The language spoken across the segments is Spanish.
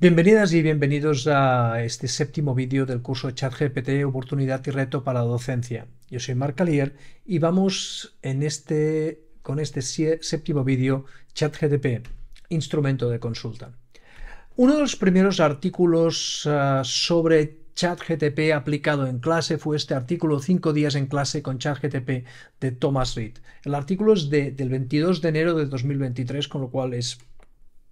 Bienvenidas y bienvenidos a este séptimo vídeo del curso ChatGPT Oportunidad y Reto para la Docencia. Yo soy Marc Calier y vamos en este, con este séptimo vídeo ChatGPT, instrumento de consulta. Uno de los primeros artículos eh, sobre ChatGPT aplicado en clase fue este artículo 5 días en clase con ChatGPT de Thomas Reed. El artículo es del 22 de enero de 2023, con lo cual es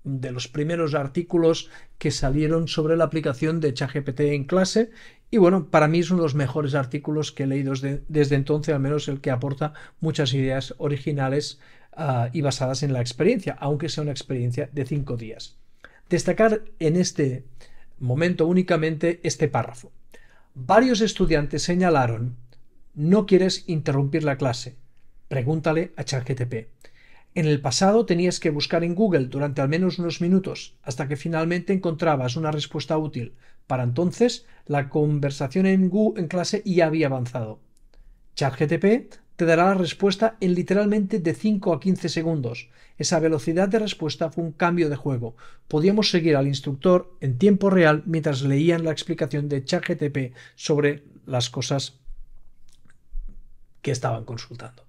de los primeros artículos que salieron sobre la aplicación de ChatGPT en clase y bueno, para mí es uno de los mejores artículos que he leído desde, entonces, al menos el que aporta muchas ideas originales ah, y basadas en la experiencia, aunque sea una experiencia de cinco días. Destacar en este momento únicamente este párrafo. Varios estudiantes señalaron, no quieres interrumpir la clase, pregúntale a ChatGPT. En el pasado tenías que buscar en Google durante al menos unos minutos hasta que finalmente encontrabas una respuesta útil. Para entonces, la conversación en, Google, en clase ya había avanzado. ChatGTP te dará la respuesta en literalmente de 5 a 15 segundos. Esa velocidad de respuesta fue un cambio de juego. Podíamos seguir al instructor en tiempo real mientras leían la explicación de ChatGTP sobre las cosas que estaban consultando.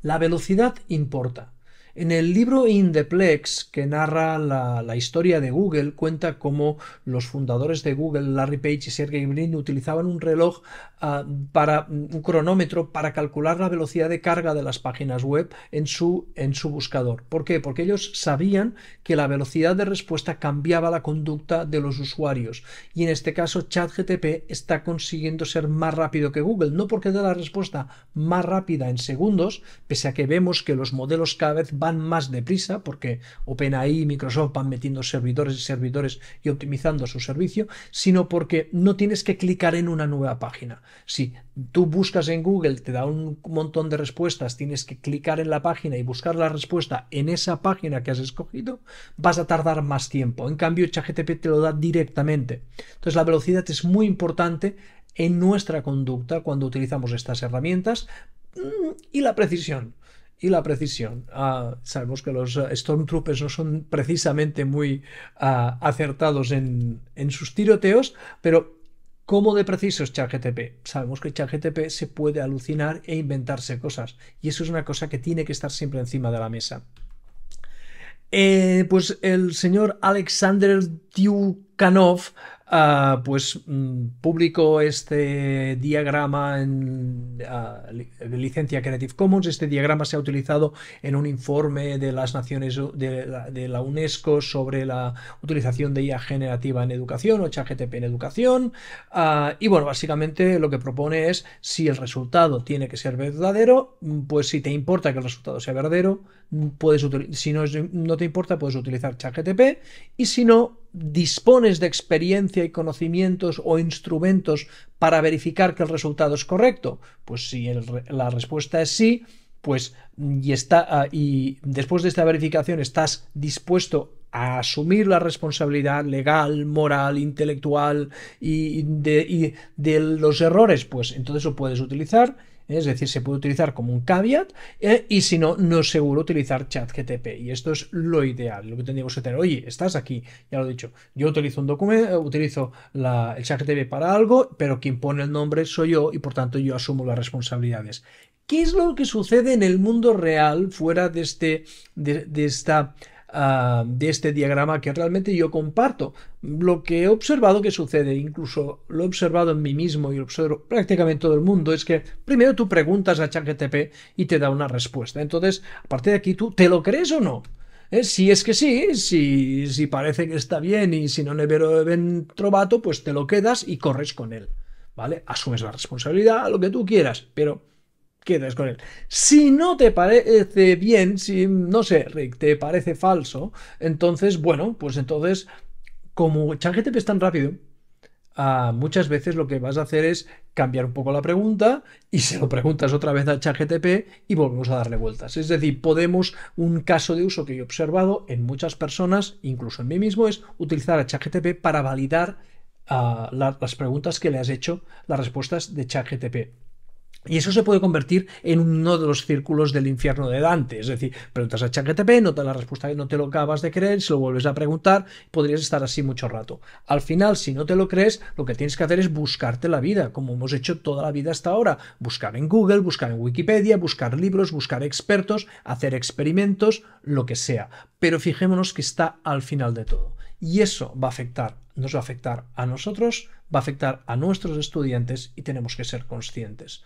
La velocidad importa. En el libro Indeplex, que narra la, historia de Google, cuenta cómo los fundadores de Google, Larry Page y Sergey Brin, utilizaban un reloj ah, para un cronómetro para calcular la velocidad de carga de las páginas web en su, en su buscador. ¿Por qué? Porque ellos sabían que la velocidad de respuesta cambiaba la conducta de los usuarios. Y en este caso, ChatGTP está consiguiendo ser más rápido que Google, no porque dé la respuesta más rápida en segundos, pese a que vemos que los modelos cada vez van más deprisa porque OpenAI y Microsoft van metiendo servidores y servidores y optimizando su servicio, sino porque no tienes que clicar en una nueva página. Si tú buscas en Google, te da un montón de respuestas, tienes que clicar en la página y buscar la respuesta en esa página que has escogido, vas a tardar más tiempo. En cambio, ChatGPT te lo da directamente. Entonces, la velocidad es muy importante en nuestra conducta cuando utilizamos estas herramientas mm, y la precisión y la precisión. Ah, sabemos que los eh, Stormtroopers no son precisamente muy ah, acertados en, sus tiroteos, pero ¿cómo de preciso es ChatGTP? Sabemos que ChatGTP se puede alucinar e inventarse cosas, y eso es una cosa que tiene que estar siempre encima de la mesa. Eh, pues el señor Alexander Dukanov... Ah, pues mm, publico este diagrama en ah, licencia Creative Commons. Este diagrama se ha utilizado en un informe de las Naciones de la, UNESCO sobre la utilización de IA generativa en educación o ChatGTP en educación. Ah, y bueno, básicamente lo que propone es si el resultado tiene que ser verdadero, mm, pues si te importa que el resultado sea verdadero, mm, puedes si no, no te importa, puedes utilizar ChatGTP y si no, dispones de experiencia y conocimientos o instrumentos para verificar que el resultado es correcto? Pues si la respuesta es sí, pues y, está, ah, y después de esta verificación estás dispuesto a asumir la responsabilidad legal, moral, intelectual y de, y de los errores, pues entonces lo puedes utilizar es decir, se puede utilizar como un caveat eh, y si no, no es seguro utilizar ChatGTP. Y esto es lo ideal, lo que tendríamos que tener. Oye, estás aquí, ya lo he dicho. Yo utilizo un documento, eh, utilizo la, el ChatGTP para algo, pero quien pone el nombre soy yo y por tanto yo asumo las responsabilidades. ¿Qué es lo que sucede en el mundo real fuera de, este, de esta Ah, de este diagrama que realmente yo comparto. Lo que he observado que sucede, incluso lo he observado en mí mismo y lo observo prácticamente todo el mundo, es que primero tú preguntas a ChatGTP y te da una respuesta. Entonces, a partir de aquí, ¿tú te lo crees o no? ¿Eh? si es que sí, si, si, parece que está bien y si no le veo trovato, pues te lo quedas y corres con él. ¿Vale? Asumes la responsabilidad, lo que tú quieras, pero Quedas con él. Si no te parece bien, si, no sé, Rick, te parece falso, entonces, bueno, pues entonces, como ChatGPT es tan rápido, ah, muchas veces lo que vas a hacer es cambiar un poco la pregunta y se lo preguntas otra vez a ChatGPT y volvemos a darle vueltas. Es decir, podemos, un caso de uso que he observado en muchas personas, incluso en mí mismo, es utilizar a ChatGPT para validar ah, las preguntas que le has hecho, las respuestas de ChatGPT. Y eso se puede convertir en uno de los círculos del infierno de Dante. Es decir, preguntas a ChatGTP, no te la respuesta y no te lo acabas de creer, si lo vuelves a preguntar, podrías estar así mucho rato. Al final, si no te lo crees, lo que tienes que hacer es buscarte la vida, como hemos hecho toda la vida hasta ahora. Buscar en Google, buscar en Wikipedia, buscar libros, buscar expertos, hacer experimentos, lo que sea. Pero fijémonos que está al final de todo. Y eso va a afectar, nos va a afectar a nosotros, va a afectar a nuestros estudiantes y tenemos que ser conscientes.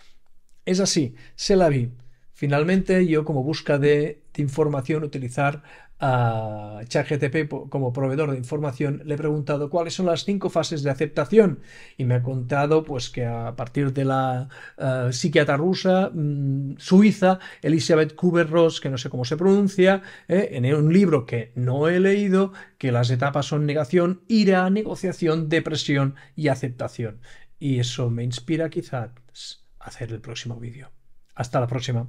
Es así, se la vi. Finalmente, yo como busca de, información, utilizar a ChatGTP como proveedor de información, le he preguntado cuáles son las cinco fases de aceptación y me ha contado pues, que a partir de la eh, psiquiatra rusa mm, suiza, Elizabeth Kubler-Ross, que no sé cómo se pronuncia, eh, en un libro que no he leído, que las etapas son negación, ira, negociación, depresión y aceptación. Y eso me inspira quizás hacer el próximo vídeo. Hasta la próxima.